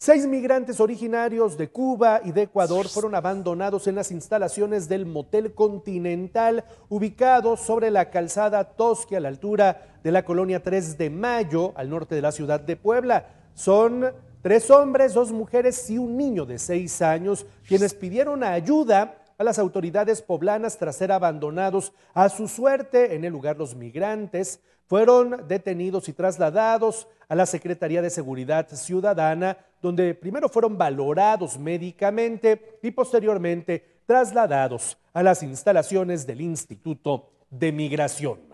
Seis migrantes originarios de Cuba y de Ecuador fueron abandonados en las instalaciones del Motel Continental, ubicado sobre la calzada Tosque a la altura de la colonia 3 de Mayo, al norte de la ciudad de Puebla. Son tres hombres, dos mujeres y un niño de seis años, quienes pidieron ayuda a las autoridades poblanas tras ser abandonados a su suerte en el lugar los migrantes, fueron detenidos y trasladados a la Secretaría de Seguridad Ciudadana, donde primero fueron valorados médicamente y posteriormente trasladados a las instalaciones del Instituto de Migración.